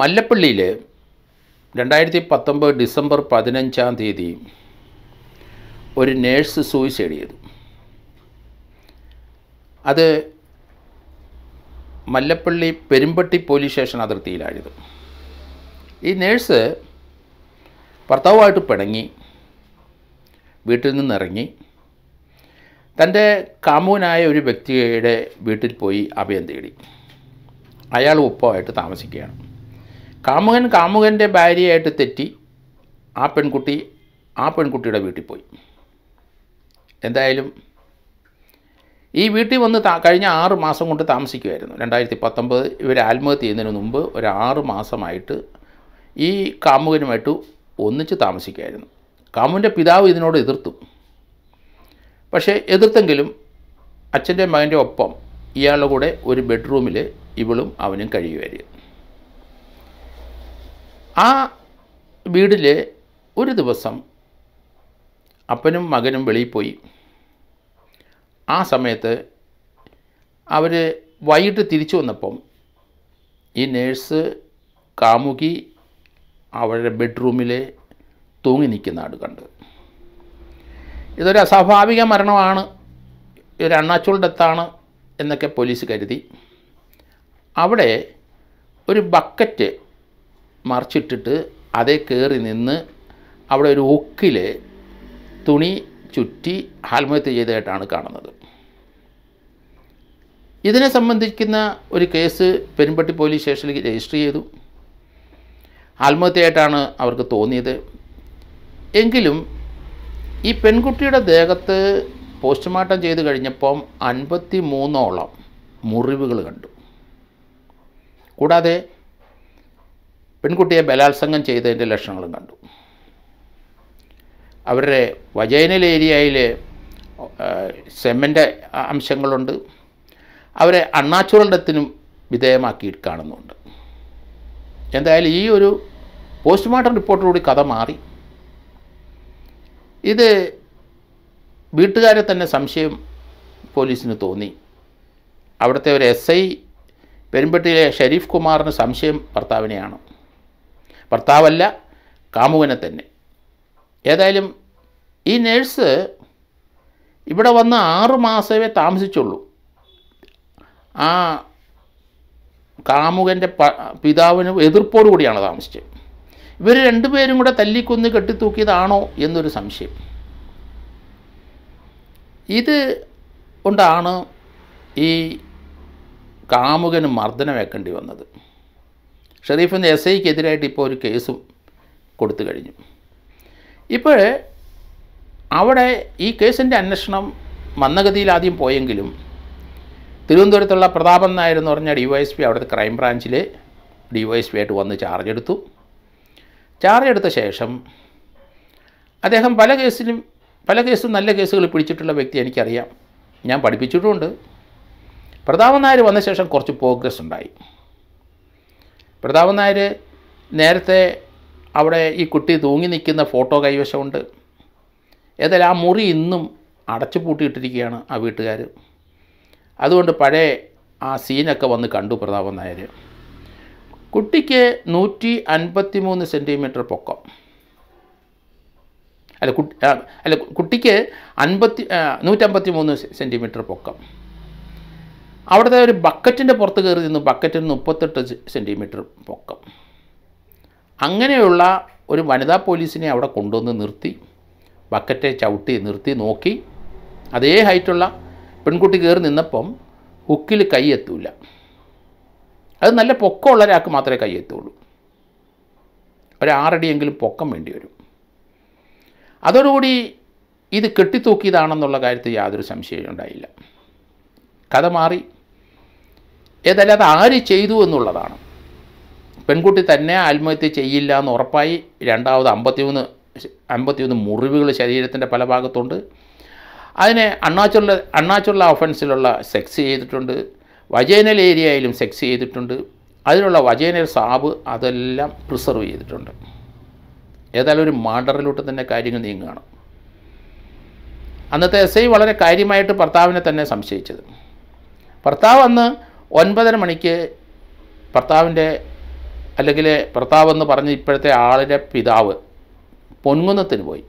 മല്ലപ്പള്ളിയിൽ രണ്ടായിരത്തി പത്തൊമ്പത് ഡിസംബർ പതിനഞ്ചാം തീയതി ഒരു നേഴ്സ് സൂയിസൈഡ് ചെയ്തു അത് മല്ലപ്പള്ളി പെരുമ്പട്ടി പോലീസ് സ്റ്റേഷൻ അതിർത്തിയിലായത് ഈ നേഴ്സ് ഭർത്താവുമായിട്ട് പിണങ്ങി വീട്ടിൽ നിന്നിറങ്ങി തൻ്റെ കാമുവനായ ഒരു വ്യക്തിയുടെ വീട്ടിൽ പോയി അഭയം തേടി അയാൾ ഒപ്പമായിട്ട് താമസിക്കുകയാണ് കാമുകൻ കാമുകൻ്റെ ഭാര്യയായിട്ട് തെറ്റി ആ പെൺകുട്ടി ആ പെൺകുട്ടിയുടെ വീട്ടിൽ പോയി എന്തായാലും ഈ വീട്ടിൽ വന്ന് കഴിഞ്ഞ ആറ് മാസം കൊണ്ട് താമസിക്കുമായിരുന്നു രണ്ടായിരത്തി പത്തൊമ്പത് ഇവർ ആത്മഹത്യ ചെയ്യുന്നതിന് മുമ്പ് ഒരു ആറ് മാസമായിട്ട് ഈ കാമുകനുമായിട്ട് ഒന്നിച്ച് താമസിക്കുമായിരുന്നു കാമുവിൻ്റെ പിതാവ് ഇതിനോട് എതിർത്തു പക്ഷേ എതിർത്തെങ്കിലും അച്ഛൻ്റെ മകൻ്റെ ഒപ്പം ഇയാളുടെ കൂടെ ഒരു ബെഡ്റൂമിൽ ഇവളും അവനും കഴിയുമായിരുന്നു ആ വീട്ടിൽ ഒരു ദിവസം അപ്പനും മകനും വെളിയിൽ പോയി ആ സമയത്ത് അവർ വൈകിട്ട് തിരിച്ചു വന്നപ്പം ഈ നേഴ്സ് കാമുകി അവരുടെ ബെഡ്റൂമിൽ തൂങ്ങി നിൽക്കുന്ന ആട് കണ്ട് ഇതൊരു അസ്വാഭാവിക മരണമാണ് ഒരു അണ്ണാച്ചുളുടെ എന്നൊക്കെ പോലീസ് കരുതി അവിടെ ഒരു ബക്കറ്റ് മറിച്ചിട്ടിട്ട് അതേ കയറി നിന്ന് അവിടെ ഒരു ഒക്കിൽ തുണി ചുറ്റി ആത്മഹത്യ ചെയ്തതായിട്ടാണ് കാണുന്നത് ഇതിനെ സംബന്ധിക്കുന്ന ഒരു കേസ് പെരുമ്പട്ടി പോലീസ് സ്റ്റേഷനിലേക്ക് രജിസ്റ്റർ ചെയ്തു ആത്മഹത്യയായിട്ടാണ് അവർക്ക് തോന്നിയത് എങ്കിലും ഈ പെൺകുട്ടിയുടെ ദേഹത്ത് പോസ്റ്റ്മോർട്ടം ചെയ്ത് കഴിഞ്ഞപ്പം അൻപത്തി മൂന്നോളം മുറിവുകൾ കണ്ടു കൂടാതെ പെൺകുട്ടിയെ ബലാത്സംഗം ചെയ്തതിൻ്റെ ലക്ഷണങ്ങളും കണ്ടു അവരുടെ വജൈനൽ ഏരിയയിൽ സെമ്മൻ്റെ അംശങ്ങളുണ്ട് അവരെ അണ്ണാച്ചുരണ്ടത്തിനും വിധേയമാക്കി കാണുന്നുണ്ട് എന്തായാലും ഈ ഒരു പോസ്റ്റ്മോർട്ടം റിപ്പോർട്ടിലൂടെ കഥ മാറി ഇത് വീട്ടുകാരെ തന്നെ സംശയം പോലീസിന് തോന്നി അവിടുത്തെ ഒരു എസ് ഐ പെരുമ്പട്ടിയിലെ ഷരീഫ് കുമാറിന് സംശയം ഭർത്താവിനെയാണോ ഭർത്താവല്ല കാമുകനെ തന്നെ ഏതായാലും ഈ നേഴ്സ് ഇവിടെ വന്ന് ആറ് മാസമേ താമസിച്ചുള്ളൂ ആ കാമുകൻ്റെ പിതാവിന് എതിർപ്പോടുകൂടിയാണ് താമസിച്ചത് ഇവർ രണ്ടുപേരും കൂടെ തല്ലിക്കൊന്ന് കെട്ടിത്തൂക്കിയതാണോ എന്നൊരു സംശയം ഇത് കൊണ്ടാണ് ഈ കാമുകന് മർദ്ദനം വെക്കേണ്ടി വന്നത് ഷെറീഫിൻ്റെ എന്ന എസ് ഐക്കെതിരായിട്ട് ഇപ്പോൾ ഒരു കേസും കൊടുത്തു കഴിഞ്ഞു ഇപ്പോൾ അവിടെ ഈ കേസിൻ്റെ അന്വേഷണം മന്ദഗതിയിൽ ആദ്യം പോയെങ്കിലും തിരുവനന്തപുരത്തുള്ള പ്രതാപൻ നായർ എന്ന് പറഞ്ഞ ഡി വൈ എസ് പി അവിടുത്തെ ക്രൈം ബ്രാഞ്ചിൽ ഡി വൈ എസ് പി ആയിട്ട് വന്ന് ചാർജ് എടുത്തു ചാർജ് എടുത്ത ശേഷം അദ്ദേഹം പല കേസിലും പല കേസും നല്ല കേസുകൾ പിടിച്ചിട്ടുള്ള വ്യക്തി എനിക്കറിയാം ഞാൻ പഠിപ്പിച്ചിട്ടുമുണ്ട് പ്രതാപൻ നായർ വന്ന ശേഷം കുറച്ച് പ്രോഗ്രസ് ഉണ്ടായി പ്രതാപൻ നായർ നേരത്തെ അവിടെ ഈ കുട്ടി തൂങ്ങി നിൽക്കുന്ന ഫോട്ടോ കൈവശമുണ്ട് ഏതായാലും ആ മുറി ഇന്നും അടച്ചു പൂട്ടിയിട്ടിരിക്കുകയാണ് ആ വീട്ടുകാർ അതുകൊണ്ട് പഴയ ആ സീനൊക്കെ വന്ന് കണ്ടു പ്രതാപൻ നായർ കുട്ടിക്ക് നൂറ്റി അൻപത്തി മൂന്ന് സെൻറ്റിമീറ്റർ പൊക്കം അല്ല കുട്ടി അല്ല കുട്ടിക്ക് അൻപത്തി നൂറ്റമ്പത്തി മൂന്ന് സെൻറ്റിമീറ്റർ പൊക്കം അവിടുത്തെ ഒരു ബക്കറ്റിൻ്റെ പുറത്ത് കയറി നിന്ന് ബക്കറ്റിന് മുപ്പത്തെട്ട് സെൻറ്റിമീറ്റർ പൊക്കം അങ്ങനെയുള്ള ഒരു വനിതാ പോലീസിനെ അവിടെ കൊണ്ടുവന്ന് നിർത്തി ബക്കറ്റെ ചവിട്ടി നിർത്തി നോക്കി അതേ ഹൈറ്റുള്ള പെൺകുട്ടി കയറി നിന്നപ്പം ഹുക്കിൽ കൈ എത്തൂല അത് നല്ല പൊക്കമുള്ള ഒരാൾക്ക് മാത്രമേ കൈ എത്തുള്ളൂ ഒരു ആറടിയെങ്കിലും പൊക്കം വേണ്ടി വരും അതോടുകൂടി ഇത് കെട്ടിത്തൂക്കിയതാണെന്നുള്ള കാര്യത്തിൽ യാതൊരു സംശയം ഉണ്ടായില്ല കഥ മാറി ഏതായാലും അത് ആര് ചെയ്തു എന്നുള്ളതാണ് പെൺകുട്ടി തന്നെ ആത്മഹത്യ ചെയ്യില്ല എന്ന് ഉറപ്പായി രണ്ടാമത് അമ്പത്തിമൂന്ന് അമ്പത്തിമൂന്ന് മുറിവുകൾ ശരീരത്തിൻ്റെ പല ഭാഗത്തുണ്ട് അതിനെ അണ്ണാച്ചുള്ള അണ്ണാച്ചുള്ള ഓഫൻസിലുള്ള സെക്സ് ചെയ്തിട്ടുണ്ട് വജേനൽ ഏരിയയിലും സെക്സ് ചെയ്തിട്ടുണ്ട് അതിനുള്ള വജേനൽ സാബ് അതെല്ലാം പ്രിസർവ് ചെയ്തിട്ടുണ്ട് ഏതായാലും ഒരു മാണ്ടറിലോട്ട് തന്നെ കാര്യങ്ങൾ നീങ്ങുകയാണ് അന്നത്തെ എസ് ഐ വളരെ കാര്യമായിട്ട് ഭർത്താവിനെ തന്നെ സംശയിച്ചത് ഭർത്താവ് അന്ന് ഒൻപതര മണിക്ക് ഭർത്താവിൻ്റെ അല്ലെങ്കിൽ ഭർത്താവ് എന്ന് പറഞ്ഞ് ഇപ്പോഴത്തെ ആളിൻ്റെ പിതാവ് പൊൻകുന്നത്തിന് പോയി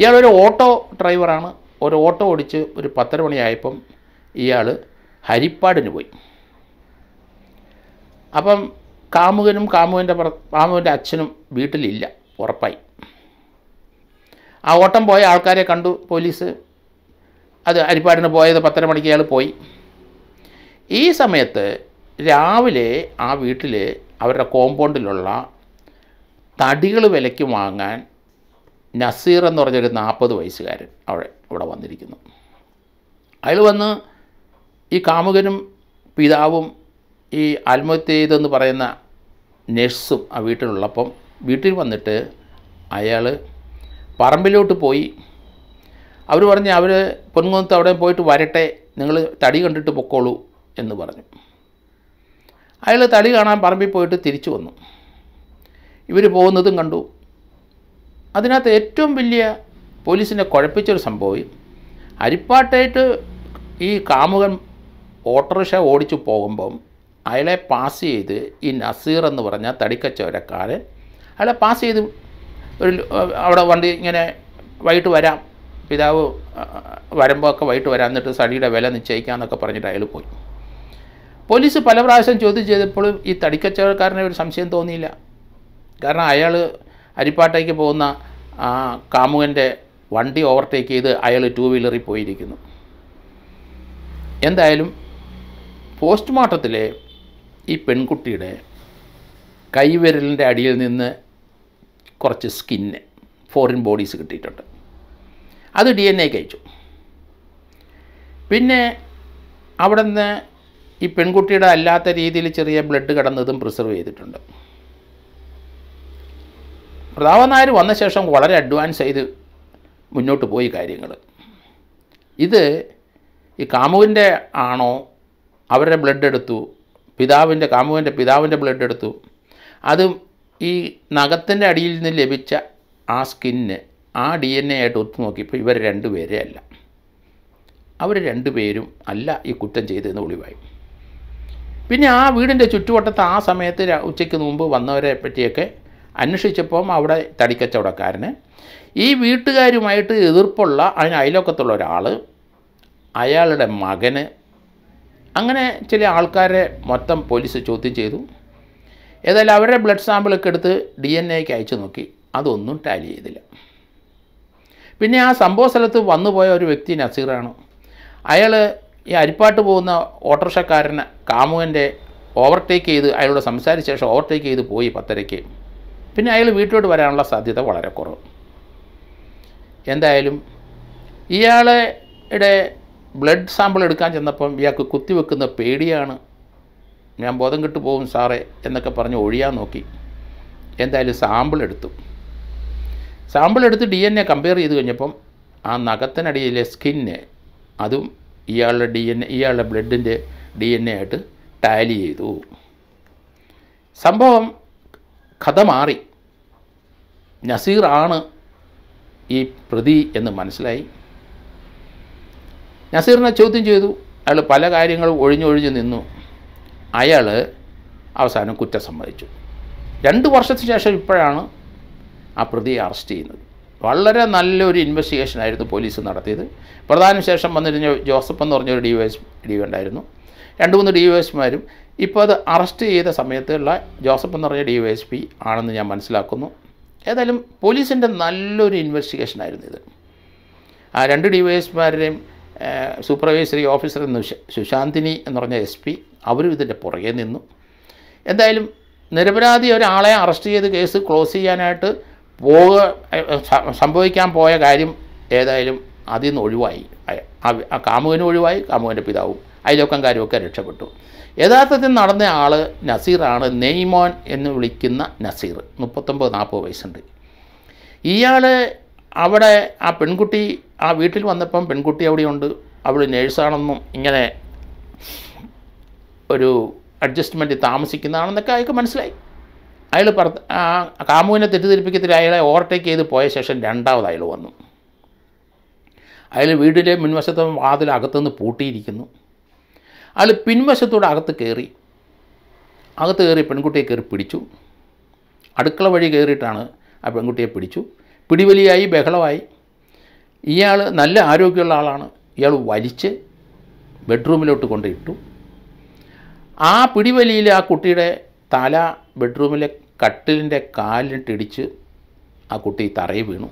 ഇയാളൊരു ഓട്ടോ ഡ്രൈവറാണ് ഒരു ഓട്ടോ ഓടിച്ച് ഒരു പത്തര മണിയായപ്പം ഇയാൾ ഹരിപ്പാടിന് പോയി അപ്പം കാമുകനും കാമുവിൻ്റെ കാമുവിൻ്റെ അച്ഛനും വീട്ടിലില്ല ഉറപ്പായി ആ ഓട്ടം പോയ ആൾക്കാരെ കണ്ടു പോലീസ് അത് ഹരിപ്പാടിന് പോയത് പത്തര മണിക്ക് അയാൾ പോയി ഈ സമയത്ത് രാവിലെ ആ വീട്ടിൽ അവരുടെ കോമ്പൗണ്ടിലുള്ള തടികൾ വിലയ്ക്ക് വാങ്ങാൻ നസീർ എന്ന് പറഞ്ഞൊരു നാൽപ്പത് വയസ്സുകാരൻ അവിടെ ഇവിടെ വന്നിരിക്കുന്നു അയാൾ വന്ന് ഈ കാമുകനും പിതാവും ഈ ആത്മഹത്യതെന്ന് പറയുന്ന നഴ്സും ആ വീട്ടിലുള്ളപ്പം വീട്ടിൽ വന്നിട്ട് അയാൾ പറമ്പിലോട്ട് പോയി അവർ പറഞ്ഞ് അവർ പൊൻകുന്നത്ത് അവിടെ പോയിട്ട് വരട്ടെ നിങ്ങൾ തടി കണ്ടിട്ട് പൊക്കോളൂ എന്ന് പറഞ്ഞു അയാൾ തടി കാണാൻ പറമ്പിൽ പോയിട്ട് തിരിച്ചു വന്നു ഇവർ പോകുന്നതും കണ്ടു അതിനകത്ത് ഏറ്റവും വലിയ പോലീസിനെ കുഴപ്പിച്ചൊരു സംഭവം അരിപ്പാട്ടായിട്ട് ഈ കാമുകൻ ഓട്ടോറിക്ഷ ഓടിച്ചു പോകുമ്പം അയാളെ പാസ് ചെയ്ത് ഈ നസീർ എന്ന് പറഞ്ഞ തടിക്കച്ചവരക്കാരൻ അയാളെ പാസ് ചെയ്ത് ഒരു അവിടെ വണ്ടി ഇങ്ങനെ വൈകിട്ട് വരാം പിതാവ് വരുമ്പോൾ ഒക്കെ വൈകിട്ട് വരാം എന്നിട്ട് സടിയുടെ വില നിശ്ചയിക്കാമെന്നൊക്കെ പറഞ്ഞിട്ട് അയാൾ പോയി പോലീസ് പല പ്രാവശ്യം ചോദ്യം ചെയ്തപ്പോഴും ഈ തടിക്കച്ചവടക്കാരനെ ഒരു സംശയം തോന്നിയില്ല കാരണം അയാൾ അരിപ്പാട്ടേക്ക് പോകുന്ന കാമുകൻ്റെ വണ്ടി ഓവർടേക്ക് ചെയ്ത് അയാൾ ടൂ വീലറിൽ പോയിരിക്കുന്നു എന്തായാലും പോസ്റ്റ്മോർട്ടത്തിലെ ഈ പെൺകുട്ടിയുടെ കൈവിരലിൻ്റെ അടിയിൽ നിന്ന് കുറച്ച് സ്കിന്ന് ഫോറിൻ ബോഡീസ് കിട്ടിയിട്ടുണ്ട് അത് ഡി എൻ എ കഴിച്ചു പിന്നെ അവിടെ നിന്ന് ഈ പെൺകുട്ടിയുടെ അല്ലാത്ത രീതിയിൽ ചെറിയ ബ്ലഡ് കടന്നതും പ്രിസർവ് ചെയ്തിട്ടുണ്ട് പ്രതാപൻ നായർ വന്ന ശേഷം വളരെ അഡ്വാൻസ് ചെയ്ത് മുന്നോട്ട് പോയി കാര്യങ്ങൾ ഇത് ഈ കാമുവിൻ്റെ ആണോ അവരുടെ ബ്ലഡ് എടുത്തു പിതാവിൻ്റെ കാമുവിൻ്റെ പിതാവിൻ്റെ ബ്ലഡ് എടുത്തു അതും ഈ നഖത്തിൻ്റെ അടിയിൽ നിന്ന് ലഭിച്ച ആ സ്കിന്ന് ആ ഡി എൻ എ ആയിട്ട് ഒത്തു നോക്കിയപ്പോൾ ഇവർ രണ്ടുപേരെ അല്ല അവർ രണ്ടുപേരും അല്ല ഈ കുറ്റം ചെയ്തതെന്ന് ഒളിവായി പിന്നെ ആ വീടിൻ്റെ ചുറ്റുവട്ടത്ത് ആ സമയത്ത് ഉച്ചയ്ക്ക് മുമ്പ് വന്നവരെ പറ്റിയൊക്കെ അന്വേഷിച്ചപ്പോൾ അവിടെ തടിക്കച്ചവടക്കാരന് ഈ വീട്ടുകാരുമായിട്ട് എതിർപ്പുള്ള അതിന് അയലോക്കത്തുള്ള ഒരാൾ അയാളുടെ മകന് അങ്ങനെ ചില ആൾക്കാരെ മൊത്തം പോലീസ് ചോദ്യം ചെയ്തു ഏതായാലും അവരുടെ ബ്ലഡ് സാമ്പിളൊക്കെ എടുത്ത് ഡി എൻ എക്ക് അയച്ചു നോക്കി അതൊന്നും ടാലി ചെയ്തില്ല പിന്നെ ആ സംഭവ സ്ഥലത്ത് വന്നുപോയ ഒരു വ്യക്തി നസീറാണ് അയാൾ ഈ അരിപ്പാട്ട് പോകുന്ന ഓട്ടോറിക്ഷക്കാരന് കാമുകൻ്റെ ഓവർടേക്ക് ചെയ്ത് അയാളോട് സംസാരിച്ച ശേഷം ഓവർടേക്ക് ചെയ്ത് പോയി പത്തരയ്ക്ക് പിന്നെ അയാൾ വീട്ടിലോട്ട് വരാനുള്ള സാധ്യത വളരെ കുറവ് എന്തായാലും ഇയാളുടെ ബ്ലഡ് സാമ്പിൾ എടുക്കാൻ ചെന്നപ്പം ഇയാൾക്ക് കുത്തിവെക്കുന്ന പേടിയാണ് ഞാൻ ബോധം കെട്ട് പോകും സാറേ എന്നൊക്കെ പറഞ്ഞ് ഒഴിയാൻ നോക്കി എന്തായാലും സാമ്പിൾ എടുത്തു സാമ്പിൾ എടുത്ത് ഡി എൻ എ കമ്പയർ ചെയ്ത് കഴിഞ്ഞപ്പം ആ നഖത്തിനടിയിലെ സ്കിന്നെ അതും ഇയാളുടെ ഡി എൻ ഇയാളുടെ ബ്ലഡിൻ്റെ ഡി എൻ എ ആയിട്ട് ടാലി ചെയ്തു സംഭവം കഥ മാറി നസീർ ആണ് ഈ പ്രതി എന്ന് മനസ്സിലായി നസീറിനെ ചോദ്യം ചെയ്തു അയാൾ പല കാര്യങ്ങളും ഒഴിഞ്ഞൊഴിഞ്ഞ് നിന്നു അയാൾ അവസാനം കുറ്റം സമ്മതിച്ചു രണ്ട് വർഷത്തിന് ശേഷം ഇപ്പോഴാണ് ആ പ്രതിയെ അറസ്റ്റ് ചെയ്യുന്നത് വളരെ നല്ലൊരു ഇൻവെസ്റ്റിഗേഷൻ ആയിരുന്നു പോലീസ് നടത്തിയത് പ്രധാന ശേഷം വന്നിരുന്ന ജോസഫ് എന്ന് പറഞ്ഞൊരു ഡി വൈസ് ഡി ഉണ്ടായിരുന്നു രണ്ട് മൂന്ന് ഡി വൈസ്മാരും ഇപ്പോൾ അത് അറസ്റ്റ് ചെയ്ത സമയത്തുള്ള ജോസഫ് എന്ന് പറഞ്ഞ ഡി എസ് പി ആണെന്ന് ഞാൻ മനസ്സിലാക്കുന്നു ഏതായാലും പോലീസിൻ്റെ നല്ലൊരു ഇൻവെസ്റ്റിഗേഷൻ ആയിരുന്നു ഇത് ആ രണ്ട് ഡി വൈസ്മാരുടെയും സൂപ്പർവൈസറി ഓഫീസർ എന്ന് സുശാന്തിനി എന്ന് പറഞ്ഞ എസ് പി അവരും ഇതിൻ്റെ പുറകെ നിന്നു എന്തായാലും നിരപരാധി ഒരാളെ അറസ്റ്റ് ചെയ്ത് കേസ് ക്ലോസ് ചെയ്യാനായിട്ട് പോക സംഭവിക്കാൻ പോയ കാര്യം ഏതായാലും അതിൽ നിന്ന് ഒഴിവായി ആ കാമുകനും ഒഴിവായി കാമുകൻ്റെ പിതാവും അയലോക്കംകാരും കാര്യമൊക്കെ രക്ഷപ്പെട്ടു യഥാർത്ഥത്തിൽ നടന്ന ആൾ നസീറാണ് നെയ്മോൻ എന്ന് വിളിക്കുന്ന നസീർ മുപ്പത്തൊമ്പത് നാൽപ്പത് വയസ്സുണ്ട് ഇയാൾ അവിടെ ആ പെൺകുട്ടി ആ വീട്ടിൽ വന്നപ്പം പെൺകുട്ടി അവിടെയുണ്ട് അവൾ നേഴ്സാണെന്നും ഇങ്ങനെ ഒരു അഡ്ജസ്റ്റ്മെൻറ്റ് താമസിക്കുന്നതാണെന്നൊക്കെ അയാൾക്ക് മനസ്സിലായി അയാൾ പറ ആ കാമുവിനെ തെറ്റിദ്ധരിപ്പിക്കത്തിൽ അയാളെ ഓവർടേക്ക് ചെയ്ത് പോയ ശേഷം രണ്ടാമത് അയാൾ വന്നു അയാൾ വീടിൻ്റെ മുൻവശത്തെ വാതിൽ അകത്തുനിന്ന് പൂട്ടിയിരിക്കുന്നു അയാൾ പിൻവശത്തൂടെ അകത്ത് കയറി അകത്ത് കയറി പെൺകുട്ടിയെ കയറി പിടിച്ചു അടുക്കള വഴി കയറിയിട്ടാണ് ആ പെൺകുട്ടിയെ പിടിച്ചു പിടിവലിയായി ബഹളമായി ഇയാൾ നല്ല ആരോഗ്യമുള്ള ആളാണ് ഇയാൾ വലിച്ച് ബെഡ്റൂമിലോട്ട് കൊണ്ടിട്ടു ആ പിടിവലിയിൽ ആ കുട്ടിയുടെ തല ബെഡ്റൂമിലെ കട്ടിലിൻ്റെ കാലിനിട്ടിടിച്ച് ആ കുട്ടി തറയിൽ വീണു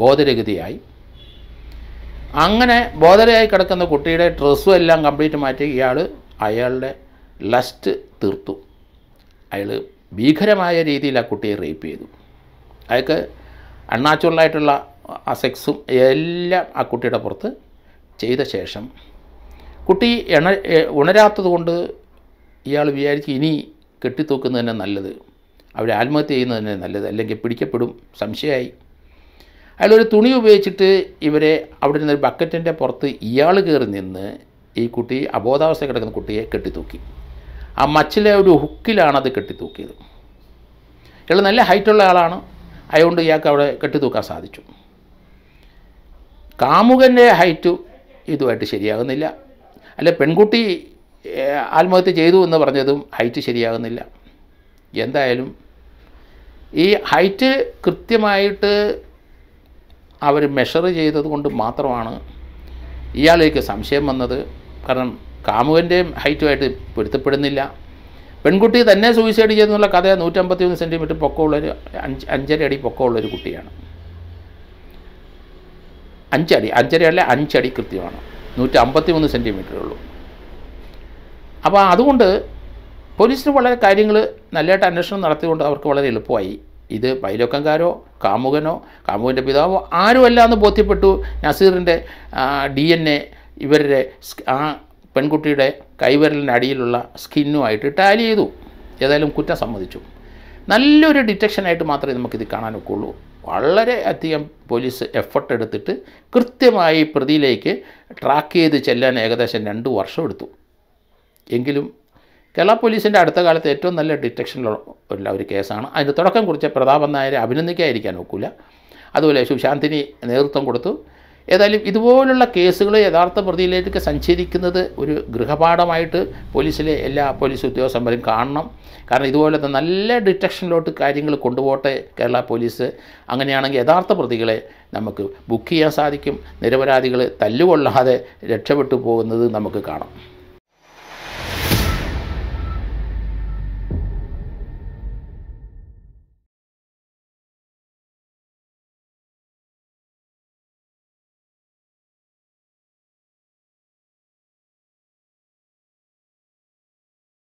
ബോധരഹിതയായി അങ്ങനെ ബോധരയായി കിടക്കുന്ന കുട്ടിയുടെ ഡ്രസ്സും എല്ലാം കംപ്ലീറ്റ് മാറ്റി ഇയാൾ അയാളുടെ ലസ്റ്റ് തീർത്തു അയാൾ ഭീകരമായ രീതിയിൽ ആ കുട്ടിയെ റേപ്പ് ചെയ്തു അയാൾക്ക് അണ്ണാച്ചുള്ളായിട്ടുള്ള ആ സെക്സും എല്ലാം ആ കുട്ടിയുടെ പുറത്ത് ചെയ്ത ശേഷം കുട്ടി എണ ഉണരാത്തത് കൊണ്ട് ഇയാൾ വിചാരിച്ച് ഇനി കെട്ടിത്തൂക്കുന്നത് തന്നെ നല്ലത് അവർ ആത്മഹത്യ ചെയ്യുന്നത് തന്നെ നല്ലത് അല്ലെങ്കിൽ പിടിക്കപ്പെടും സംശയമായി അയാളൊരു തുണി ഉപയോഗിച്ചിട്ട് ഇവരെ അവിടെ നിന്നൊരു ബക്കറ്റിൻ്റെ പുറത്ത് ഇയാൾ കയറി നിന്ന് ഈ കുട്ടി അബോധാവസ്ഥ കിടക്കുന്ന കുട്ടിയെ കെട്ടിത്തൂക്കി ആ മച്ചിലെ ഒരു ഹുക്കിലാണ് അത് കെട്ടിത്തൂക്കിയത് ഇയാൾ നല്ല ഹൈറ്റുള്ള ആളാണ് അതുകൊണ്ട് ഇയാൾക്ക് അവിടെ കെട്ടിത്തൂക്കാൻ സാധിച്ചു കാമുകൻ്റെ ഹൈറ്റ് ഇതുമായിട്ട് ശരിയാകുന്നില്ല അല്ലെ പെൺകുട്ടി ആത്മഹത്യ ചെയ്തു എന്ന് പറഞ്ഞതും ഹൈറ്റ് ശരിയാകുന്നില്ല എന്തായാലും ഈ ഹൈറ്റ് കൃത്യമായിട്ട് അവർ മെഷർ ചെയ്തത് കൊണ്ട് മാത്രമാണ് ഇയാളേക്ക് സംശയം വന്നത് കാരണം കാമുവിൻ്റെയും ഹൈറ്റുമായിട്ട് പൊരുത്തപ്പെടുന്നില്ല പെൺകുട്ടി തന്നെ സൂയിസൈഡ് ചെയ്തെന്നുള്ള കഥ നൂറ്റമ്പത്തിയൊന്ന് സെൻറ്റിമീറ്റർ പൊക്കമുള്ളൊരു അഞ്ച് അഞ്ചര അടി പൊക്കമുള്ളൊരു കുട്ടിയാണ് അഞ്ചടി അഞ്ചര അല്ല അഞ്ചടി കൃത്യമാണ് നൂറ്റമ്പത്തി മൂന്ന് സെൻറ്റിമീറ്ററേ ഉള്ളൂ അപ്പോൾ അതുകൊണ്ട് പോലീസിന് വളരെ കാര്യങ്ങൾ നല്ലതായിട്ട് അന്വേഷണം നടത്തിക്കൊണ്ട് അവർക്ക് വളരെ എളുപ്പമായി ഇത് പൈലൊക്കംകാരോ കാമുകനോ കാമുകൻ്റെ പിതാവോ ആരുമല്ല എന്ന് ബോധ്യപ്പെട്ടു നസീറിൻ്റെ ഡി എൻ എ ഇവരുടെ ആ പെൺകുട്ടിയുടെ കൈവിരലിന് അടിയിലുള്ള സ്കിന്നുമായിട്ട് ടാലി ചെയ്തു ഏതായാലും കുറ്റം സമ്മതിച്ചു നല്ലൊരു ഡിറ്റക്ഷനായിട്ട് മാത്രമേ നമുക്കിത് കാണാൻ വളരെ അധികം പോലീസ് എഫർട്ട് എടുത്തിട്ട് കൃത്യമായി പ്രതിയിലേക്ക് ട്രാക്ക് ചെയ്ത് ചെല്ലാൻ ഏകദേശം രണ്ട് വർഷം എടുത്തു എങ്കിലും കേരള പോലീസിൻ്റെ അടുത്ത കാലത്ത് ഏറ്റവും നല്ല ഡിറ്റക്ഷനിലുള്ള ഒരു കേസാണ് അതിൻ്റെ തുടക്കം കുറിച്ച് പ്രതാപൻ നായരെ അഭിനന്ദിക്കാതിരിക്കാൻ ഒക്കില്ല അതുപോലെ ശുശാന്തിനി നേതൃത്വം കൊടുത്തു ഏതായാലും ഇതുപോലുള്ള കേസുകൾ യഥാർത്ഥ പ്രതിയിലേക്ക് സഞ്ചരിക്കുന്നത് ഒരു ഗൃഹപാഠമായിട്ട് പോലീസിലെ എല്ലാ പോലീസ് ഉദ്യോഗസ്ഥന്മാരും കാണണം കാരണം ഇതുപോലത്തെ നല്ല ഡിറ്റക്ഷനിലോട്ട് കാര്യങ്ങൾ കൊണ്ടുപോട്ടെ കേരള പോലീസ് അങ്ങനെയാണെങ്കിൽ യഥാർത്ഥ പ്രതികളെ നമുക്ക് ബുക്ക് ചെയ്യാൻ സാധിക്കും നിരപരാധികൾ തല്ലുകൊള്ളാതെ രക്ഷപ്പെട്ടു പോകുന്നത് നമുക്ക് കാണാം